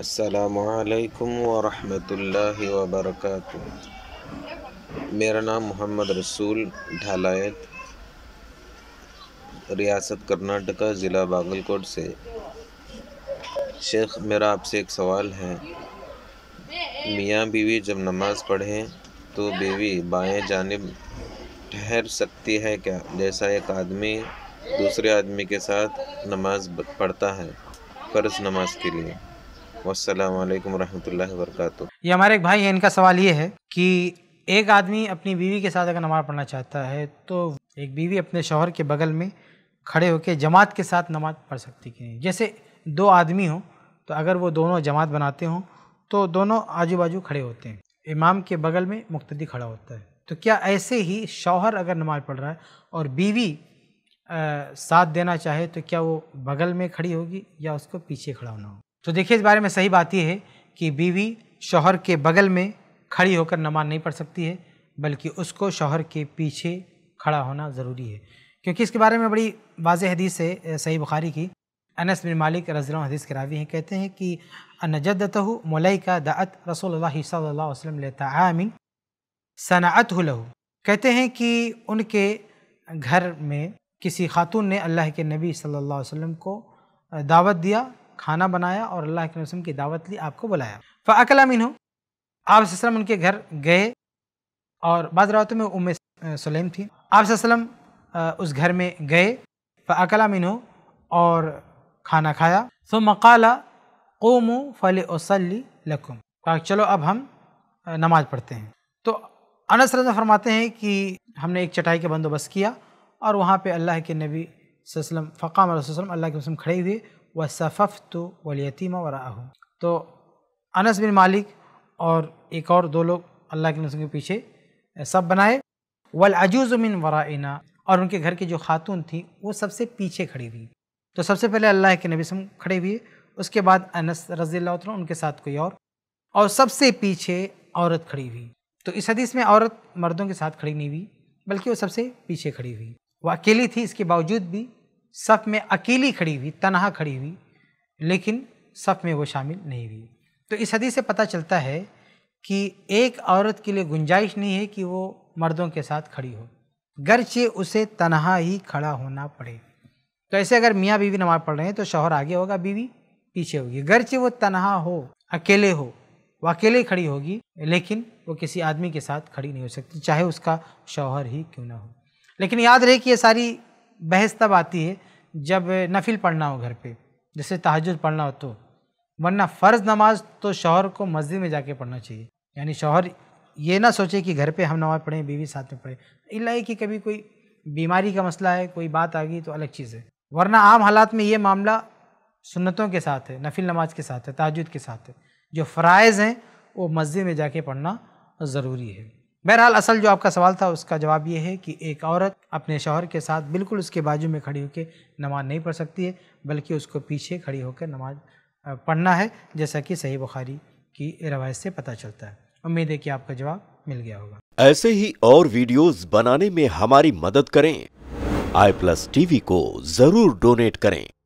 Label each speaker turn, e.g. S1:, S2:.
S1: असलकम वरहमतुल्लाहि वबरकatuh मेरा नाम मोहम्मद रसूल ढालायत रियासत कर्नाटका ज़िला बागलकोट से शेख मेरा आपसे एक सवाल है मियाँ बीवी जब नमाज़ पढ़ें तो बीवी बाएं जानब ठहर सकती है क्या जैसा एक आदमी दूसरे आदमी के साथ नमाज़ पढ़ता है फ़र्ज़ नमाज के लिए ये
S2: हमारे एक भाई हैं इनका सवाल ये है कि एक आदमी अपनी बीवी के साथ अगर नमाज़ पढ़ना चाहता है तो एक बीवी अपने शोहर के बगल में खड़े होकर जमात के साथ नमाज पढ़ सकती है जैसे दो आदमी हों तो अगर वो दोनों जमात बनाते हों तो दोनों आजू बाजू खड़े होते हैं इमाम के बगल में मुख्तदी खड़ा होता है तो क्या ऐसे ही शौहर अगर नमाज़ पढ़ रहा है और बीवी आ, साथ देना चाहे तो क्या वो बगल में खड़ी होगी या उसको पीछे खड़ा होना होगा तो देखिए इस बारे में सही बात यह है कि बीवी शौहर के बगल में खड़ी होकर नमाज नहीं पढ़ सकती है बल्कि उसको शौहर के पीछे खड़ा होना ज़रूरी है क्योंकि इसके बारे में बड़ी वाज हदीस है सही बुखारी की अनस बिन मालिक रजील हदीस के रावी हैं कहते हैं कि अनजदत मलई का दत रसोल वसलम आमिन सनात लहू कहते हैं कि उनके घर में किसी खातून ने अल्लाह के नबी सल्लल्लाहु अलैहि वसल्लम को दावत दिया खाना बनाया और अल्लाह के रसम की दावत ली आपको बुलाया फ़ाकला मिन हो आप वसलम उनके घर गए और बाद रातों में उम सलेम थी आप वसलम उस घर में गए फ़ाकला मिन हो और खाना खाया सो मकाला कोमो फल वसली लकुम कहा चलो अब हम नमाज़ पढ़ते हैं तो अनस फरमाते हैं कि हमने एक चटाई का बंदोबस्त किया और वहाँ पे अल्लाह के नबी वसम फ़क़ाम अल्लाह के वसम खड़े हुए व सफ़फ़ तो वलीतीम वराहू तो अनस बिन मालिक और एक और दो लोग अल्लाह के नसों के पीछे सब बनाए वल अजूज़ मिन और उनके घर की जो खातून थी वो सबसे पीछे खड़ी हुई तो सबसे पहले अल्लाह के नबी सम खड़े हुए उसके बाद अनस रज़ी रजील्ला उनके साथ कोई और और सबसे पीछे औरत खड़ी हुई तो इस हदीस में औरत मर्दों के साथ खड़ी नहीं हुई बल्कि वो सबसे पीछे खड़ी हुई वो अकेली थी इसके बावजूद भी सफ़ में अकेली खड़ी हुई तनहा खड़ी हुई लेकिन सफ़ में वो शामिल नहीं हुई तो इस हदीस से पता चलता है कि एक औरत के लिए गुंजाइश नहीं है कि वो मर्दों के साथ खड़ी हो गरचे उसे तनहा ही खड़ा होना पड़े तो ऐसे अगर मियाँ बीवी नमाज़ पढ़ रहे हैं तो शोहर आगे होगा बीवी पीछे होगी गरचे वो तनहा हो अकेले हो वो अकेले खड़ी होगी लेकिन वो किसी आदमी के साथ खड़ी नहीं हो सकती चाहे उसका शौहर ही क्यों ना हो लेकिन याद रहे कि ये सारी बहस तब आती है जब नफिल पढ़ना हो घर पे जैसे तहजद पढ़ना हो तो वरना फ़र्ज़ नमाज तो शोहर को मस्जिद में जाके पढ़ना चाहिए यानी शोहर ये ना सोचे कि घर पे हम नमाज़ पढ़ें बीवी साथ में पढ़ें इला कि कभी कोई बीमारी का मसला है कोई बात आ गई तो अलग चीज़ है वरना आम हालात में ये मामला सुन्नतों के साथ है नफिल नमाज के साथ है तहजद के साथ है जो फ़रज़ हैं वो मस्जिद में जाके पढ़ना ज़रूरी है बहरहाल असल जो आपका सवाल था उसका जवाब ये है कि एक औरत अपने शौहर के साथ बिल्कुल उसके बाजू में खड़ी होकर नमाज नहीं पढ़ सकती है बल्कि उसको पीछे खड़ी होकर नमाज पढ़ना है जैसा कि सही बुखारी की रवायत से पता चलता है उम्मीद है कि आपका जवाब मिल गया होगा
S1: ऐसे ही और वीडियोस बनाने में हमारी मदद करें आई प्लस टीवी को
S2: जरूर डोनेट करें